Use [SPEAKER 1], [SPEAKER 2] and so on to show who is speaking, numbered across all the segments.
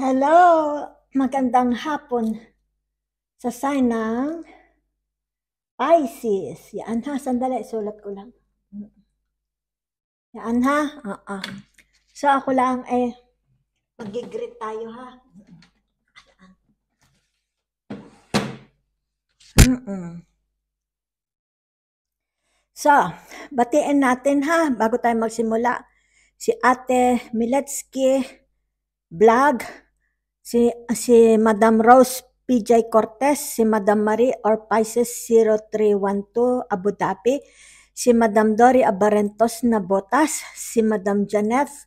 [SPEAKER 1] Hello! Magandang hapon sa sign ng Pisces. Yan ha, sandali, sulat ko lang. Yan ha, oo. Uh ah, -uh. Ah. So ako lang eh, mag-greet tayo ha. Mm -mm. So, batiin natin ha, bago tayo magsimula, si Ate Miletsky Vlog si, si Madam Rose PJ Cortez, si Madam Marie Orpices 0312 Abu Dhabi, si Madam Dori Abarentos Nabotas, si Madam Janeth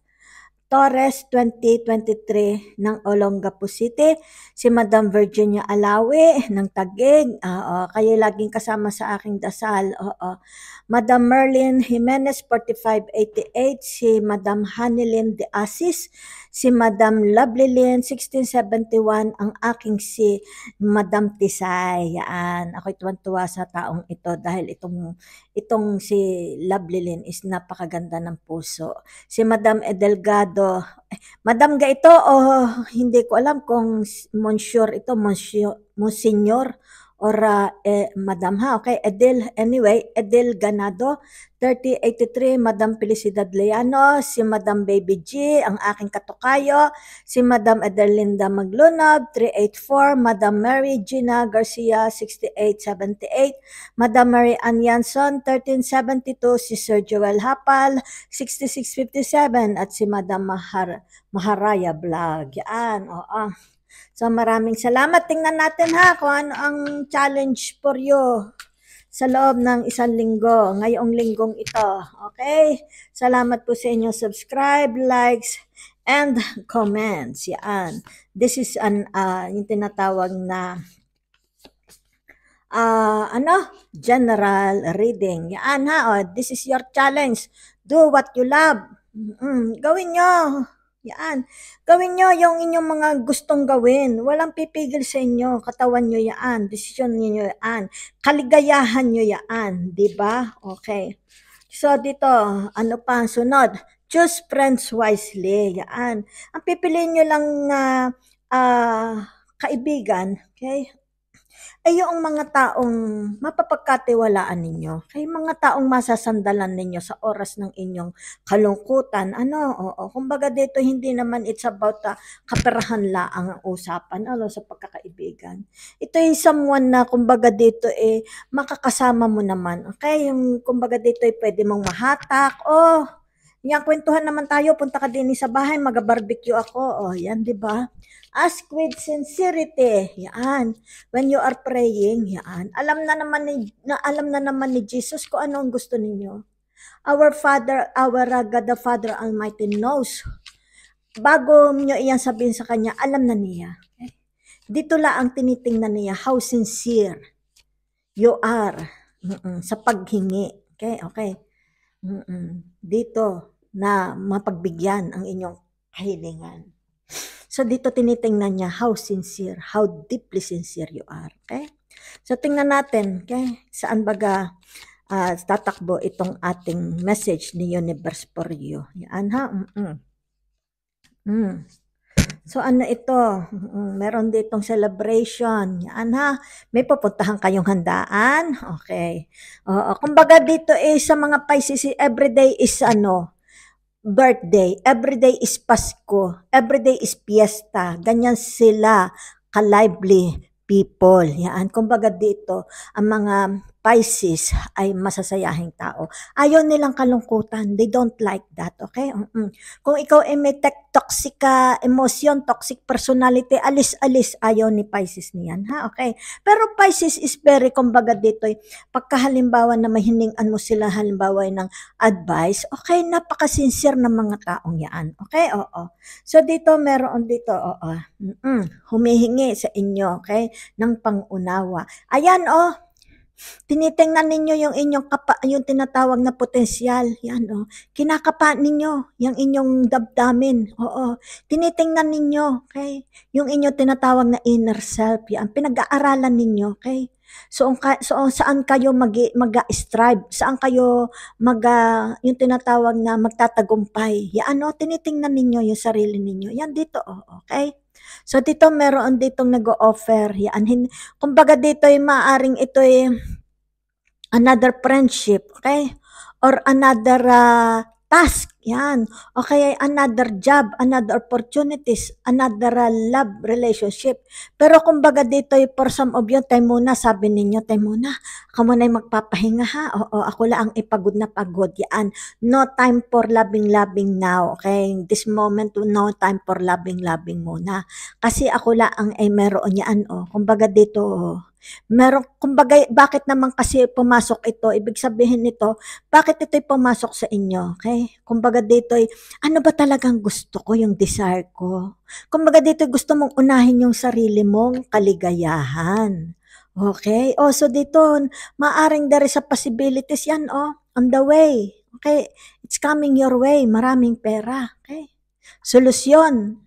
[SPEAKER 1] Torres 2023 ng Olongapo City, si Madam Virginia Alawi ng Tagig, oo, kayo laging kasama sa aking dasal, oo. Madam Merlin Jimenez 4588, si Madam Hanilyn De Asis, si Madam Lovelilyn 1671 ang aking si Madam Tisay. Yan. Ako'y tuwan-tuwa sa taong ito dahil itong itong si Lovelilyn is napakaganda ng puso. Si Madam Edelgado, eh, Madam ga ito o oh, hindi ko alam kung Monsieur ito, Monsieur, Monsignor or uh, eh, Madam ha, okay? Edil, anyway, Edil Ganado, 3083, Madam Felicidad Leano, si Madam Baby G, ang aking katukayo, si Madam Adelinda Maglunob, 384, Madam Mary Gina Garcia, 6878, Madam Mary Ann Yanson, 1372, si Sir Joel Hapal, 6657, at si Madam Mahar Maharaya Vlog. Yan, oo. Oh, oh. So maraming salamat. Tingnan natin ha kung ano ang challenge for you sa loob ng isang linggo, ngayong linggong ito. Okay? Salamat po sa inyo. Subscribe, likes, and comments. Yan. This is an, uh, yung tinatawag na uh, ano, general reading. Yan ha, oh, this is your challenge. Do what you love. Mm-mm. Gawin nyo. Yan. Gawin nyo yung inyong mga gustong gawin. Walang pipigil sa inyo. Katawan nyo yan. Desisyon niyo yan. Kaligayahan nyo yan. ba? Diba? Okay. So, dito, ano pa ang sunod? Choose friends wisely. Yan. Ang pipiliin nyo lang na uh, kaibigan. Okay? ay yung mga taong mapapagkatiwalaan ninyo. kay mga taong masasandalan ninyo sa oras ng inyong kalungkutan. Ano, oo. Kumbaga dito hindi naman it's about uh, kaperahan laang ang usapan ano, sa pagkakaibigan. Ito yung someone na kumbaga dito eh makakasama mo naman. Okay, yung kumbaga dito ay eh, pwede mong mahatak. Oh, yan, kwentuhan naman tayo. Punta ka din sa bahay, mag-barbecue ako. O, oh, yan, di ba? Ask with sincerity. Yan. When you are praying, yan. Alam na naman ni, na, alam na naman ni Jesus kung ano ang gusto ninyo. Our Father, our God, the Father Almighty knows. Bago nyo iyan sabihin sa Kanya, alam na niya. Dito la ang tinitingnan niya, how sincere you are Mm-mm, sa paghingi. Okay, okay. Mm-mm. Dito, na mapagbigyan ang inyong kahilingan. So dito tinitingnan niya how sincere, how deeply sincere you are. Okay? So tingnan natin, okay? Saan baga uh, tatakbo itong ating message ni Universe for you. Yan ha? Mm-mm. Mm. So ano ito? Meron ditong celebration. Yan ha? May pupuntahan kayong handaan. Okay. Oo, kumbaga dito is eh, sa mga Pisces, eh, everyday is ano, birthday, everyday is Pasko, everyday is piyesta. Ganyan sila, ka-lively people. Yan. Kumbaga dito, ang mga Pisces ay masasayahing tao. Ayaw nilang kalungkutan. They don't like that, okay? Mm-mm. Kung ikaw ay may tech toxic emotion, toxic personality, alis-alis, ayaw ni Pisces niyan, ha? Okay? Pero Pisces is very, kumbaga dito, eh, pagkahalimbawa na mahiningan mo sila halimbawa ng advice, okay, napakasincere ng mga taong yan, okay? Oo. So dito, meron dito, oo. Mm-mm. Humihingi sa inyo, okay, ng pangunawa. Ayan, oh, Tinitingnan ninyo yung inyong kapa, yung tinatawag na potensyal. Yan, oh. Kinakapa ninyo yung inyong damdamin. Oo. Tinitingnan ninyo, okay? Yung inyong tinatawag na inner self. Yan. Pinag-aaralan ninyo, okay? So, on, so saan kayo mag, mag-strive? Ah, saan kayo mag, yung tinatawag na magtatagumpay? Yan, oh. Tinitingnan ninyo yung sarili ninyo. Yan dito, oh, okay? So dito meron ditong nag-o-offer yan. Kumbaga dito ay maaring ito ay another friendship, okay? Or another uh, task yan. Okay, another job, another opportunities, another uh, love relationship. Pero kumbaga dito, ay for some of you, time muna, sabi ninyo, time muna, ako muna yung magpapahinga ha. Oo, ako lang ang ipagod na pagod. Yan. No time for loving-loving now. Okay? This moment, no time for loving-loving muna. Kasi ako lang ang ay eh, meron yan. Oh. Kumbaga dito, o. Meron, kumbaga, bakit naman kasi pumasok ito? Ibig sabihin nito, bakit ito'y pumasok sa inyo? Okay? Kumbaga, kumbaga dito, ay, ano ba talagang gusto ko, yung desire ko? Kumbaga dito, gusto mong unahin yung sarili mong kaligayahan. Okay? Oh, so dito, maaring there sa possibilities yan, oh, on the way. Okay? It's coming your way. Maraming pera. Okay? Solusyon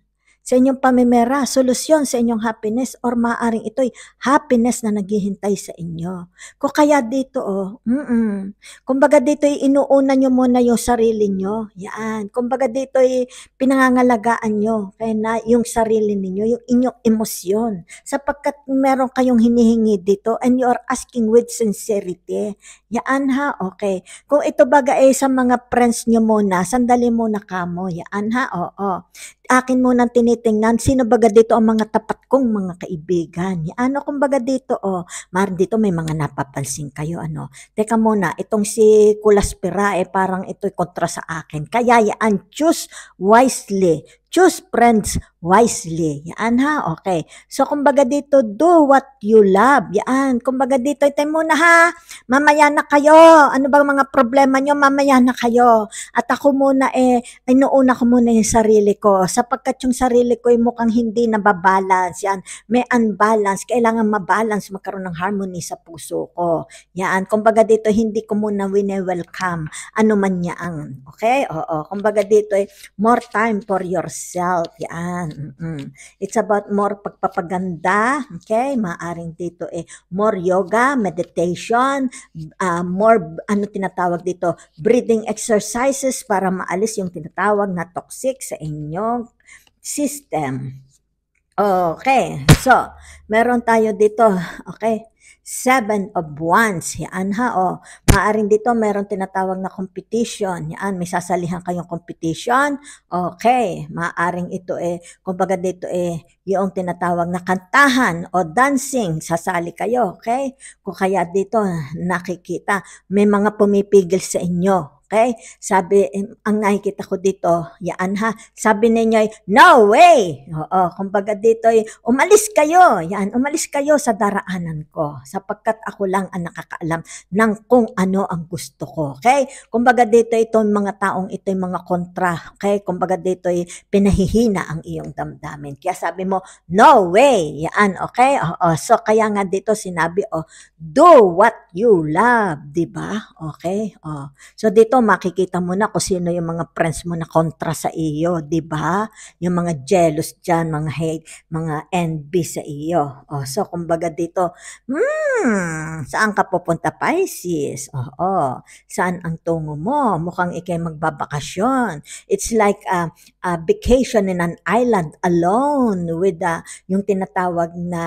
[SPEAKER 1] sa inyong pamimera, solusyon sa inyong happiness or maaring ito'y happiness na naghihintay sa inyo. Kung kaya dito, oh, mm-mm. Kumbaga dito'y inuuna nyo muna yung sarili nyo. Yan. Kumbaga dito'y pinangangalagaan nyo. Kaya na yung sarili ninyo, yung inyong emosyon. Sapagkat meron kayong hinihingi dito and you are asking with sincerity. Yaan ha, okay. Kung ito baga eh sa mga friends nyo muna, sandali muna kamo. Yaan ha, oo akin mo nang tinitingnan, sino baga dito ang mga tapat kong mga kaibigan? Ano kung baga dito, oh, Mar, dito may mga napapansin kayo, ano? Teka muna, itong si Kulas eh, parang ito'y kontra sa akin. Kaya yan, choose wisely, choose friends wisely. Yan ha, okay. So, kumbaga dito, do what you love. Yan, kumbaga dito, itay muna ha. Mamaya na kayo. Ano ba mga problema nyo? Mamaya na kayo. At ako muna eh, inuuna ko muna yung sarili ko. Sapagkat yung sarili ko ay mukhang hindi nababalance. Yan, may unbalance. Kailangan mabalance, magkaroon ng harmony sa puso ko. Yan, kumbaga dito, hindi ko muna wine-welcome. Ano man ang, Okay? Oo. Kumbaga dito, eh, more time for yourself yourself. Yan. Mm-mm. It's about more pagpapaganda. Okay? Maaring dito eh, more yoga, meditation, uh, more, ano tinatawag dito, breathing exercises para maalis yung tinatawag na toxic sa inyong system. Okay. So, meron tayo dito. Okay. Seven of Wands. Yan ha, o. Oh. Maaring dito meron tinatawag na competition. Yan, may sasalihan kayong competition. Okay, maaring ito eh, kumbaga dito eh, yung tinatawag na kantahan o dancing. Sasali kayo, okay? Kung kaya dito nakikita, may mga pumipigil sa inyo. Okay? Sabi, ang nakikita ko dito, yaan ha, sabi ninyo, no way! Oo, kumbaga dito, eh, umalis kayo, yan, umalis kayo sa daraanan ko, sapagkat ako lang ang nakakaalam ng kung ano ang gusto ko, okay? Kumbaga dito, itong mga taong ito, yung mga kontra, okay? Kumbaga dito, eh, pinahihina ang iyong damdamin. Kaya sabi mo, no way! Yan, okay? Oo, so kaya nga dito sinabi, oh, do what you love, di ba? Okay? Oh. So dito, dito makikita mo na kung sino yung mga friends mo na kontra sa iyo, 'di ba? Yung mga jealous diyan, mga hate, mga envy sa iyo. Oh, so kumbaga dito, hmm, saan ka pupunta, Pisces? Oo. Oh, oh. Saan ang tungo mo? Mukhang ikay magbabakasyon. It's like a, a vacation in an island alone with the, ah, yung tinatawag na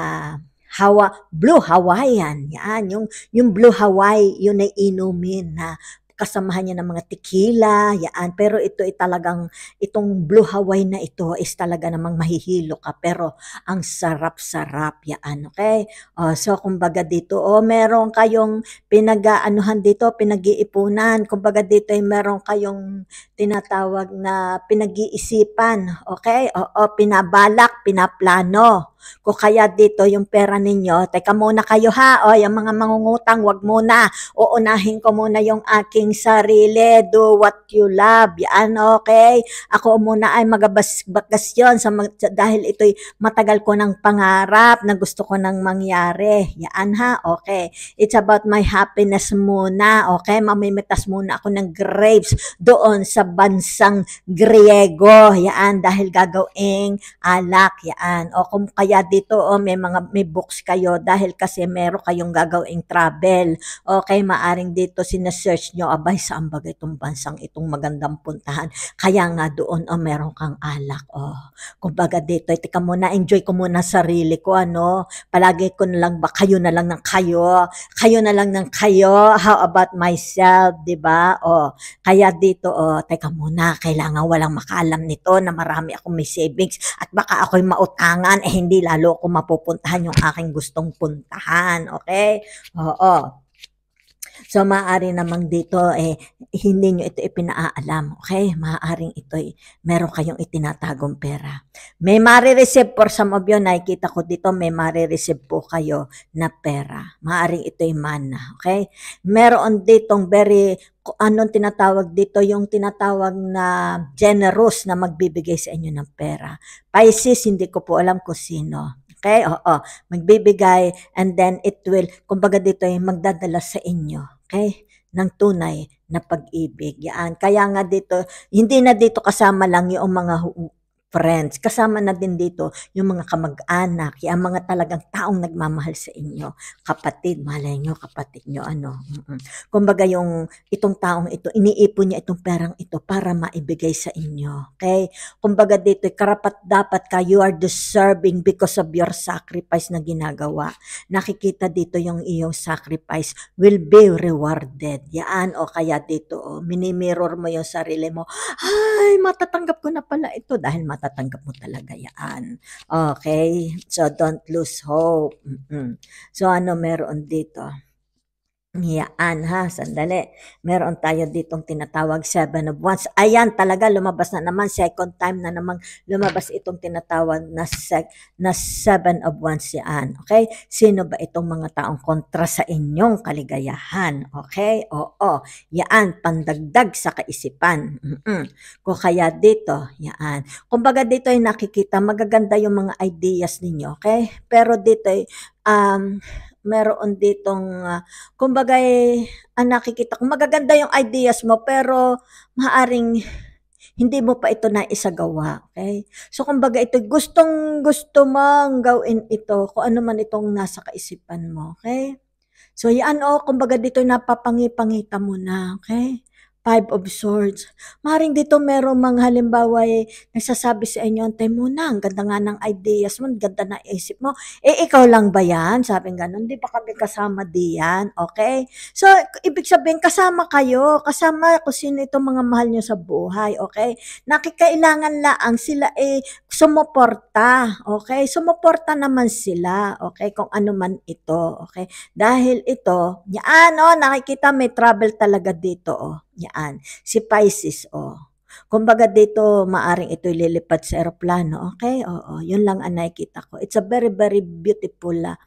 [SPEAKER 1] Hawa, Blue Hawaiian. Yan, yung, yung Blue Hawaii, yun ay inumin na kasamahan niya ng mga tequila, yaan. Pero ito ay talagang, itong Blue Hawaii na ito is talaga namang mahihilo ka. Pero ang sarap-sarap, yaan. Okay? Uh, so, kumbaga dito, o oh, meron kayong pinag-aanuhan dito, pinag-iipunan. Kumbaga dito ay meron kayong tinatawag na pinag-iisipan. Okay? Oo, pinabalak, pinaplano. Kung kaya dito yung pera ninyo, teka muna kayo ha, o yung mga mangungutang, wag muna. Uunahin ko muna yung aking sarili. Do what you love. Yan, okay? Ako muna ay magabasbakasyon sa, dahil ito'y matagal ko ng pangarap na gusto ko nang mangyari. Yan ha, okay. It's about my happiness muna, okay? Mamimitas muna ako ng grapes doon sa bansang Griego. Yan, dahil gagawing alak. Yan. O kung kayo kaya dito o oh, may mga may books kayo dahil kasi meron kayong gagawing travel. Okay, maaring dito sinesearch nyo, abay saan ba itong bansang itong magandang puntahan. Kaya nga doon o oh, meron kang alak. Oh, kumbaga dito, tika muna, enjoy ko muna sarili ko. Ano? Palagi ko na lang ba, kayo na lang ng kayo. Kayo na lang ng kayo. How about myself, di ba? Oh, kaya dito, oh, teka muna, kailangan walang makaalam nito na marami akong may savings at baka ako'y mautangan. Eh, hindi lalo ko mapupuntahan yung aking gustong puntahan. Okay? Oo. So, maaari namang dito, eh, hindi nyo ito ipinaalam. Okay? Maaaring ito, eh, meron kayong itinatagong pera. May marireceive for some of you, nakikita ko dito, may marireceive po kayo na pera. Maaaring ito'y mana. Okay? Meron ditong very anong tinatawag dito, yung tinatawag na generous na magbibigay sa inyo ng pera. Pisces, hindi ko po alam kung sino. Okay? Oo, magbibigay and then it will, kumbaga dito ay magdadala sa inyo. Okay? ng tunay na pag-ibig. Yan. Kaya nga dito, hindi na dito kasama lang yung mga friends. Kasama na din dito yung mga kamag-anak, yung mga talagang taong nagmamahal sa inyo. Kapatid, malay nyo, kapatid nyo, ano. Kumbaga yung itong taong ito, iniipon niya itong perang ito para maibigay sa inyo. Okay? Kumbaga dito, karapat dapat ka, you are deserving because of your sacrifice na ginagawa. Nakikita dito yung iyong sacrifice will be rewarded. Yan, o kaya dito, o, oh, minimirror mo yung sarili mo, ay, matatanggap ko na pala ito dahil matatanggap mo talaga yan. Okay? So, don't lose hope. Mm-mm. So, ano meron dito? Yaan ha, sandali. Meron tayo ditong tinatawag seven of wands. Ayan talaga, lumabas na naman. Second time na naman lumabas itong tinatawag na, sec, na seven of wands yan. Okay? Sino ba itong mga taong kontra sa inyong kaligayahan? Okay? Oo. Yaan, pandagdag sa kaisipan. Mm-mm. Kung kaya dito, yaan. Kumbaga dito ay nakikita, magaganda yung mga ideas ninyo. Okay? Pero dito ay, um, meron ditong uh, ah, kumbaga ang ah, nakikita ko magaganda yung ideas mo pero maaring hindi mo pa ito na isagawa. Okay? So, kumbaga ito, gustong gusto mong gawin ito, kung ano man itong nasa kaisipan mo. Okay? So, yan o, oh, kumbaga dito napapangipangita mo na. Okay? Five of Swords. Maring dito merong mga halimbawa eh, nagsasabi sa inyo, antay mo na, ang ganda nga ng ideas mo, ang ganda na isip mo. Eh, ikaw lang ba yan? Sabi nga, hindi pa kami kasama diyan, okay? So, ibig sabihin, kasama kayo, kasama ko sino itong mga mahal nyo sa buhay, okay? Nakikailangan lang sila eh, sumuporta, okay? Sumuporta naman sila, okay? Kung ano man ito, okay? Dahil ito, yan, oh, nakikita may trouble talaga dito, oh. Yan. Si Pisces, oh. Kumbaga dito, maaring ito'y lilipad sa eroplano. Okay? Oo. Yun lang ang nakikita ko. It's a very, very beautiful ah,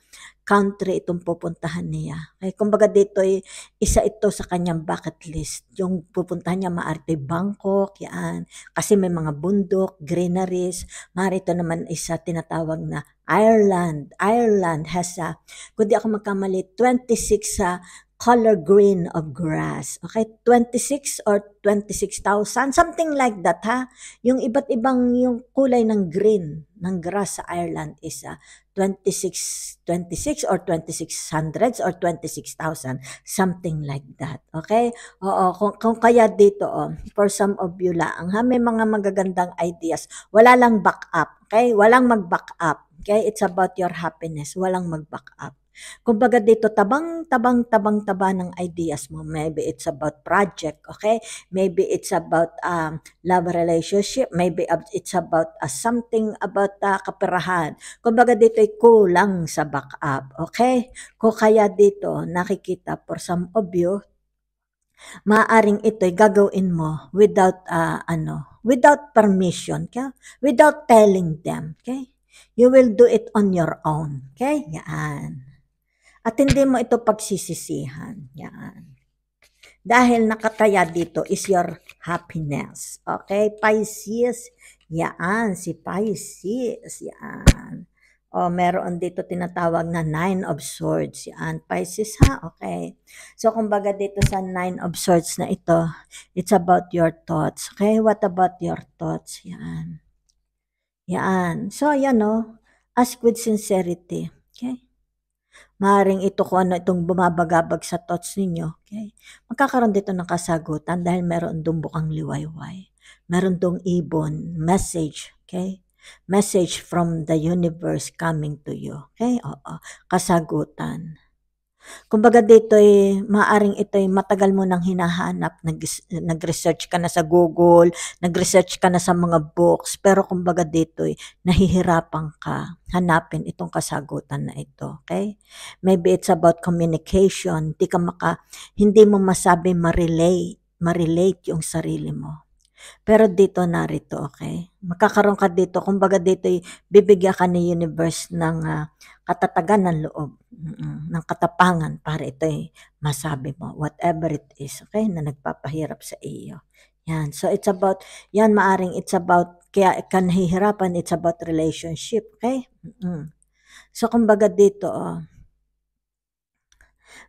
[SPEAKER 1] country itong pupuntahan niya. Okay? Kumbaga dito, eh, isa ito sa kanyang bucket list. Yung pupuntahan niya, maarte Bangkok, yan. Kasi may mga bundok, greeneries. Marito naman isa tinatawag na Ireland. Ireland has, a, ah, kundi ako magkamali, 26 sa ah, color green of grass. Okay, 26 or 26,000, something like that ha. Yung iba't ibang yung kulay ng green ng grass sa Ireland is uh, 26 26 or 2600s or 26,000, something like that. Okay? Oo, kung, kung kaya dito oh, for some of you lang ha, may mga magagandang ideas. Wala lang back up, okay? Walang mag-back up. Okay? It's about your happiness. Walang mag-back up. Kumbaga dito, tabang, tabang, tabang, taba ng ideas mo. Maybe it's about project, okay? Maybe it's about um, love relationship. Maybe it's about uh, something about uh, kaperahan. Kumbaga dito ay kulang sa backup, okay? Kung kaya dito, nakikita for some of you, maaring ito'y gagawin mo without, uh, ano, without permission, okay? without telling them, okay? You will do it on your own, okay? Yan. At hindi mo ito pagsisisihan. Yan. Dahil nakataya dito is your happiness. Okay, Pisces. Yan, si Pisces. Yan. O meron dito tinatawag na Nine of Swords. Yan, Pisces ha? Okay. So, kumbaga dito sa Nine of Swords na ito, it's about your thoughts. Okay, what about your thoughts? Yan. Yan. So, yan o. Oh. Ask with sincerity maaaring ito kung ano itong bumabagabag sa thoughts ninyo, okay? Magkakaroon dito ng kasagutan dahil meron doon bukang liwayway. Meron doon ibon, message, okay? Message from the universe coming to you, okay? Oo, kasagutan. Kumbaga dito ay maaring ito ay matagal mo nang hinahanap, nag, research ka na sa Google, nag-research ka na sa mga books, pero kumbaga dito ay nahihirapan ka hanapin itong kasagutan na ito, okay? Maybe it's about communication, hindi ka maka, hindi mo masabi ma-relate, ma-relate yung sarili mo. Pero dito narito, okay? Makakaroon ka dito, kumbaga dito ay bibigyan ka ni universe ng uh, katatagan ng loob, ng katapangan para ito ay masabi mo, whatever it is, okay, na nagpapahirap sa iyo. Yan. So, it's about, yan maaring it's about, kaya kan kanhihirapan, it's about relationship, okay? Mm-mm. So, kumbaga dito, oh,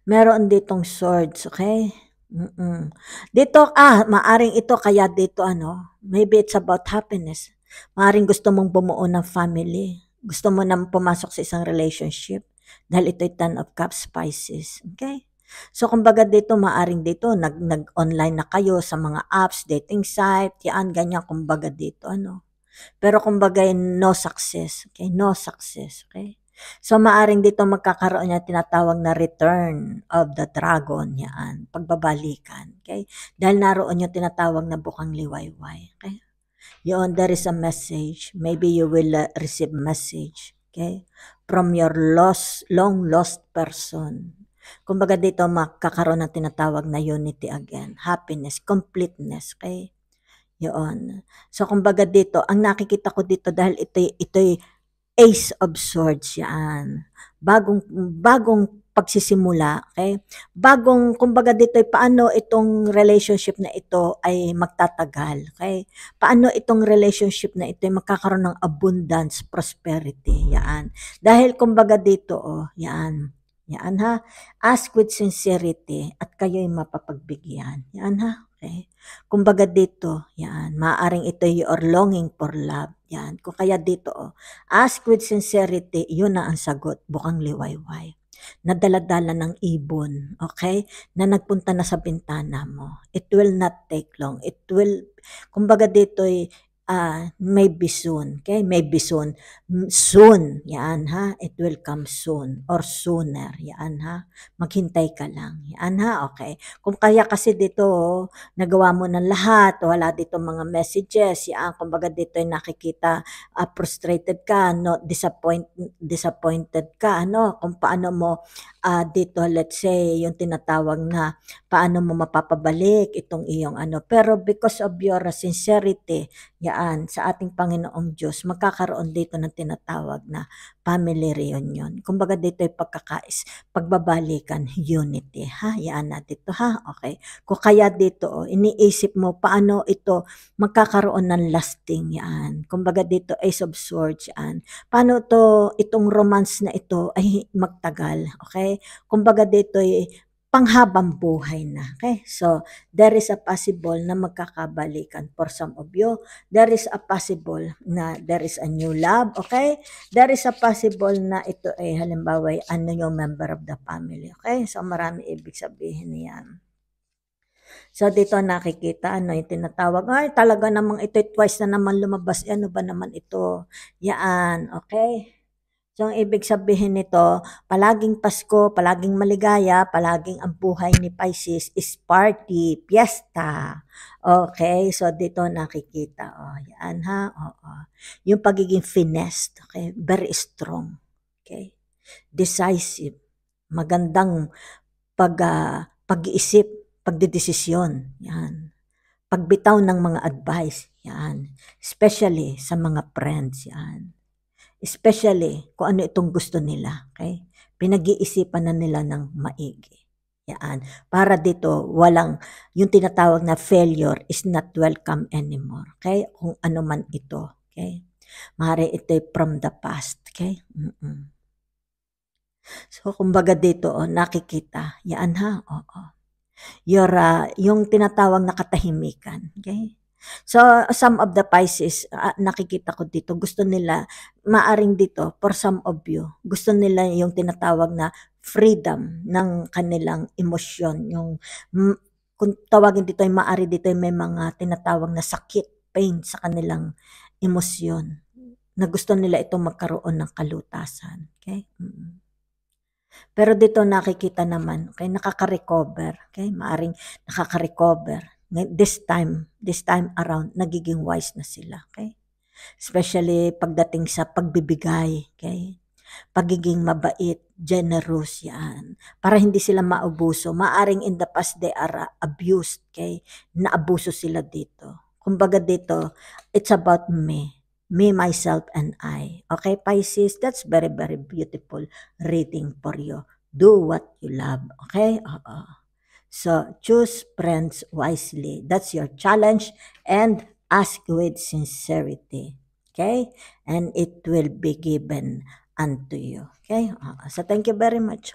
[SPEAKER 1] meron ditong swords, okay? Mm-mm. Dito, ah, maaring ito, kaya dito, ano, maybe it's about happiness. Maaring gusto mong bumuo ng family gusto mo nang pumasok sa isang relationship dahil ito'y Ten of Cups Pisces. Okay? So, kumbaga dito, maaring dito, nag, nag-online na kayo sa mga apps, dating site, yan, ganyan, kumbaga dito, ano. Pero kumbaga, no success, okay? No success, okay? So, maaring dito magkakaroon niya tinatawag na return of the dragon, yan, pagbabalikan, okay? Dahil naroon yung tinatawag na bukang liwayway, okay? Yun, there is a message. Maybe you will uh, receive message. Okay? From your lost, long lost person. Kumbaga dito makakaroon ng tinatawag na unity again. Happiness, completeness. Okay? Yun. So kumbaga dito, ang nakikita ko dito dahil ito, ito'y Ace of Swords yan. Bagong, bagong pagsisimula, okay? Bagong, kumbaga dito, paano itong relationship na ito ay magtatagal, okay? Paano itong relationship na ito ay magkakaroon ng abundance, prosperity, yan. Dahil kumbaga dito, oh, yan, yan ha, ask with sincerity at kayo'y mapapagbigyan, yan ha, Okay? Kumbaga dito, yan, maaring ito your longing for love, yan. Kung kaya dito, oh, ask with sincerity, yun na ang sagot, bukang liwayway na daladala ng ibon, okay? Na nagpunta na sa bintana mo. It will not take long. It will, kumbaga dito ay uh, ah, maybe soon. Okay? Maybe soon. Soon. Yan ha. It will come soon or sooner. Yan ha. Maghintay ka lang. Yan ha. Okay. Kung kaya kasi dito, oh, nagawa mo ng lahat, wala dito mga messages, yan. Kumbaga dito yung nakikita, uh, frustrated ka, no, disappoint, disappointed ka, ano, kung paano mo uh, dito let's say yung tinatawag na paano mo mapapabalik itong iyong ano pero because of your sincerity yaan sa ating Panginoong Diyos magkakaroon dito ng tinatawag na family reunion kumbaga dito ay pagkakais pagbabalikan unity ha yaan natin dito ha okay kung kaya dito oh, iniisip mo paano ito magkakaroon ng lasting yaan kumbaga dito ay of swords yan paano to itong romance na ito ay magtagal okay kumbaga dito ay panghabang buhay na. Okay? So, there is a possible na magkakabalikan for some of you. There is a possible na there is a new love. Okay? There is a possible na ito ay halimbawa ay ano yung member of the family. Okay? So, marami ibig sabihin niyan. So dito nakikita ano yung tinatawag, ay talaga namang ito twice na naman lumabas, eh, ano ba naman ito? Yan, okay? So, ang ibig sabihin nito, palaging Pasko, palaging maligaya, palaging ang buhay ni Pisces is party, fiesta. Okay? So, dito nakikita. O, oh, yan ha. Oo. Oh, oh. Yung pagiging finesse, okay? Very strong. Okay? Decisive. Magandang pag, uh, pag-iisip, pagdidesisyon. Yan. Pagbitaw ng mga advice. Yan. Especially sa mga friends. Yan. Especially kung ano itong gusto nila. Okay? Pinag-iisipan na nila ng maigi. Yan. Para dito, walang, yung tinatawag na failure is not welcome anymore. Okay? Kung ano man ito. Okay? Mare ito from the past. Okay? Mm-mm. So, kumbaga dito, oh, nakikita. Yan ha? Oo. Your, uh, yung tinatawag na katahimikan. Okay? So, some of the Pisces, uh, nakikita ko dito, gusto nila, maaring dito, for some of you, gusto nila yung tinatawag na freedom ng kanilang emosyon. Yung, kung tawagin dito, ay maari dito, ay may mga tinatawag na sakit, pain sa kanilang emosyon na gusto nila itong magkaroon ng kalutasan. Okay? Mm-hmm. Pero dito nakikita naman, okay, nakaka-recover, okay? Maaring nakaka-recover this time, this time around, nagiging wise na sila. Okay? Especially pagdating sa pagbibigay. Okay? Pagiging mabait, generous yan. Para hindi sila maubuso. Maaring in the past they are uh, abused. Okay? Naabuso sila dito. Kumbaga dito, it's about me me, myself, and I. Okay, Pisces, that's very, very beautiful reading for you. Do what you love. Okay? Oo. So choose friends wisely. That's your challenge and ask with sincerity. Okay? And it will be given unto you. Okay? Uh, so thank you very much.